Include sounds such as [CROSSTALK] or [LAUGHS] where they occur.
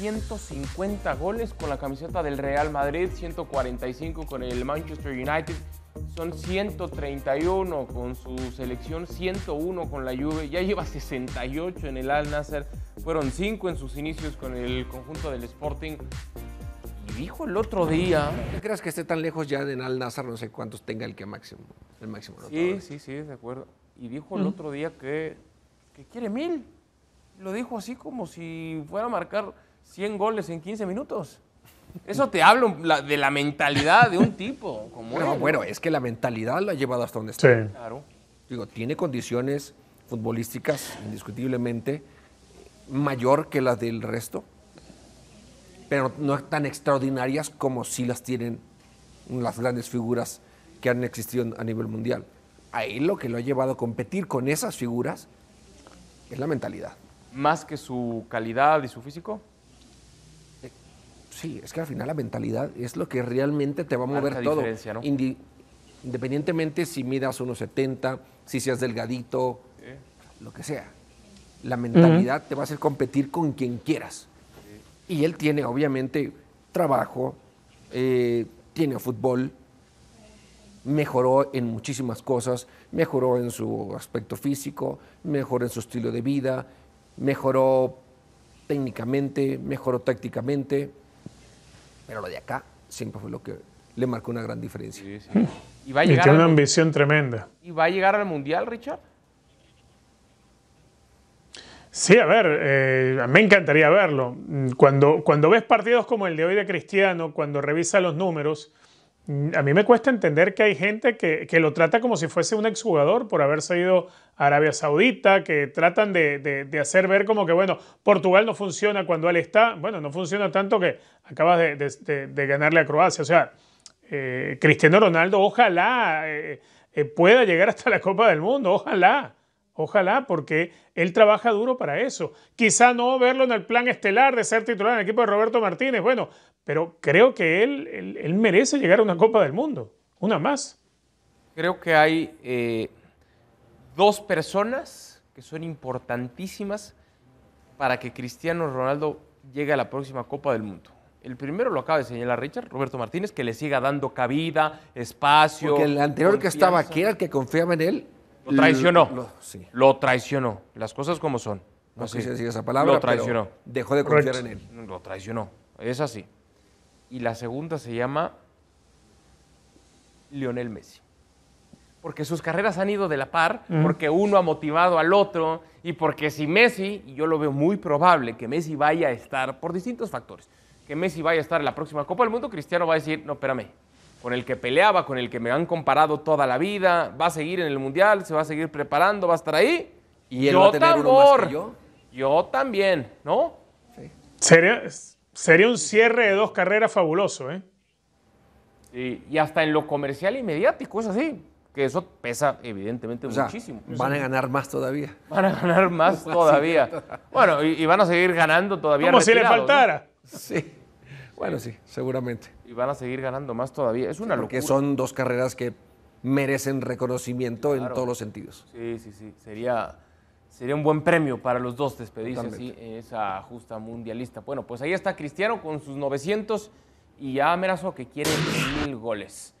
150 goles con la camiseta del Real Madrid, 145 con el Manchester United, son 131 con su selección, 101 con la Juve, ya lleva 68 en el Al Nasser, fueron 5 en sus inicios con el conjunto del Sporting. Y dijo el otro día. ¿Qué crees que esté tan lejos ya de Al Nasser? No sé cuántos tenga el que máximo. El máximo sí, sí, sí, de acuerdo. Y dijo el mm. otro día que, que quiere mil. Lo dijo así como si fuera a marcar 100 goles en 15 minutos. Eso te hablo de la mentalidad de un tipo como Bueno, es que la mentalidad la ha llevado hasta donde está. Claro. Digo, tiene condiciones futbolísticas indiscutiblemente mayor que las del resto, pero no tan extraordinarias como si las tienen las grandes figuras que han existido a nivel mundial. Ahí lo que lo ha llevado a competir con esas figuras es la mentalidad. ¿Más que su calidad y su físico? Sí, es que al final la mentalidad es lo que realmente te va a mover todo. independientemente si midas 1.70, si seas delgadito, lo que sea. La mentalidad te va a hacer competir con quien quieras. Y él tiene, obviamente, trabajo, eh, tiene fútbol, mejoró en muchísimas cosas, mejoró en su aspecto físico, mejoró en su estilo de vida, mejoró técnicamente, mejoró tácticamente. Pero lo de acá siempre fue lo que le marcó una gran diferencia. Y, tiene una ambición tremenda. ¿Y va a llegar al Mundial, Richard? Sí, a ver, eh, me encantaría verlo. Mm, cuando, cuando ves partidos como el de hoy de Cristiano, cuando revisa los números, a mí me cuesta entender que hay gente que, lo trata como si fuese un exjugador por haberse ido a Arabia Saudita, que tratan de, hacer ver como que, bueno, Portugal no funciona cuando él está, bueno, no funciona tanto que acabas de, ganarle a Croacia. O sea, eh, Cristiano Ronaldo ojalá eh, eh, pueda llegar hasta la Copa del Mundo, ojalá. Ojalá, porque él trabaja duro para eso. Quizá no verlo en el plan estelar de ser titular en el equipo de Roberto Martínez, bueno, pero creo que él, él, merece llegar a una Copa del Mundo, una más. Creo que hay eh, dos personas que son importantísimas para que Cristiano Ronaldo llegue a la próxima Copa del Mundo. El primero lo acaba de señalar Richard, Roberto Martínez, que le siga dando cabida, espacio. Porque el anterior que estaba aquí era el que confiaba en él lo traicionó. Lo, traicionó. Las cosas como son. No sé si esa palabra. Lo traicionó. dejó de confiar en él. Lo traicionó. Es así. Y la segunda se llama Lionel Messi. Porque sus carreras han ido de la par, porque uno ha motivado al otro y porque si Messi, yo lo veo muy probable que Messi vaya a estar por distintos factores, que Messi vaya a estar en la próxima Copa del Mundo, Cristiano va a decir, no, espérame, con el que peleaba, con el que me han comparado toda la vida, va a seguir en el Mundial, se va a seguir preparando, va a estar ahí. Y él yo va a tener yo. Yo también, ¿no? Sería, sería un cierre de dos carreras fabuloso, ¿eh? Y, hasta en lo comercial y mediático es así, que eso pesa evidentemente muchísimo. Van a ganar más todavía. Van a ganar más [LAUGHS] todavía. Bueno, y, van a seguir ganando todavía. Como si le faltara. Sí. Bueno, sí, seguramente. Y van a seguir ganando más todavía. Es una locura. Que son dos carreras que merecen reconocimiento en todos los sentidos. Sí, sí, sí. Sería, sería un buen premio para los dos despedirse así en esa justa mundialista. Bueno, pues ahí está Cristiano con sus 900 y ya amenazó que quiere mil goles.